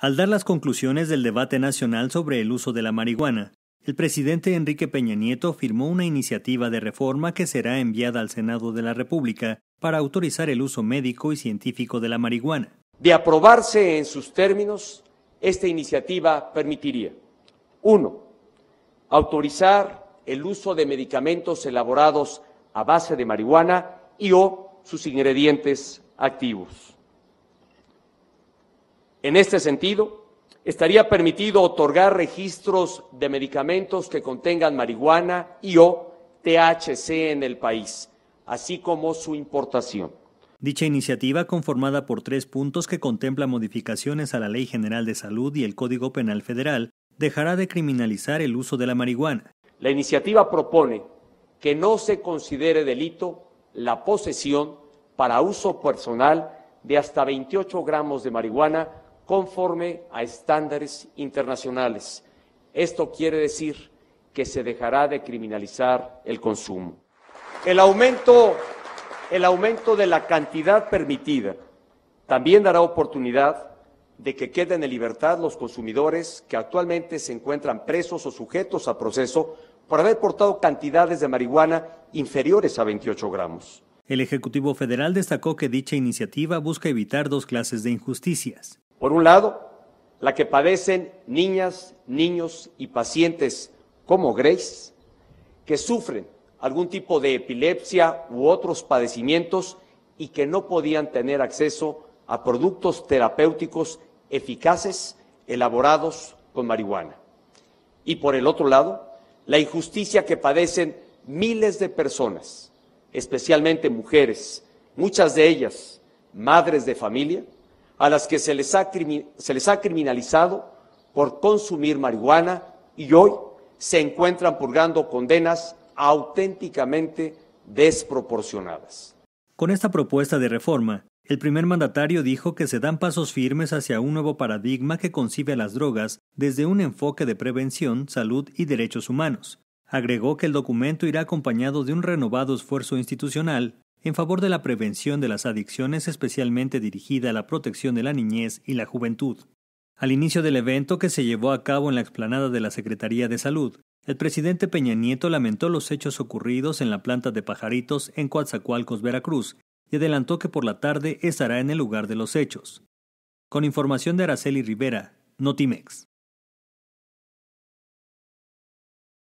Al dar las conclusiones del debate nacional sobre el uso de la marihuana, el presidente Enrique Peña Nieto firmó una iniciativa de reforma que será enviada al Senado de la República para autorizar el uso médico y científico de la marihuana. De aprobarse en sus términos, esta iniciativa permitiría, uno, autorizar el uso de medicamentos elaborados a base de marihuana y o sus ingredientes activos. En este sentido, estaría permitido otorgar registros de medicamentos que contengan marihuana y o THC en el país, así como su importación. Dicha iniciativa, conformada por tres puntos que contempla modificaciones a la Ley General de Salud y el Código Penal Federal, dejará de criminalizar el uso de la marihuana. La iniciativa propone que no se considere delito la posesión para uso personal de hasta 28 gramos de marihuana conforme a estándares internacionales. Esto quiere decir que se dejará de criminalizar el consumo. El aumento, de la cantidad permitida también dará oportunidad de que queden en libertad los consumidores que actualmente se encuentran presos o sujetos a proceso por haber portado cantidades de marihuana inferiores a 28 gramos. El Ejecutivo Federal destacó que dicha iniciativa busca evitar dos clases de injusticias. Por un lado, la que padecen niñas, niños y pacientes como Grace, que sufren algún tipo de epilepsia u otros padecimientos y que no podían tener acceso a productos terapéuticos eficaces elaborados con marihuana. Y por el otro lado, la injusticia que padecen miles de personas, especialmente mujeres, muchas de ellas madres de familia, a las que se les ha, se les ha criminalizado por consumir marihuana y hoy se encuentran purgando condenas auténticamente desproporcionadas. Con esta propuesta de reforma, el primer mandatario dijo que se dan pasos firmes hacia un nuevo paradigma que concibe a las drogas desde un enfoque de prevención, salud y derechos humanos. Agregó que el documento irá acompañado de un renovado esfuerzo institucional en favor de la prevención de las adicciones especialmente dirigida a la protección de la niñez y la juventud. Al inicio del evento que se llevó a cabo en la explanada de la Secretaría de Salud, el presidente Peña Nieto lamentó los hechos ocurridos en la planta de pajaritos en Coatzacoalcos, Veracruz, y adelantó que por la tarde estará en el lugar de los hechos. Con información de Araceli Rivera, Notimex.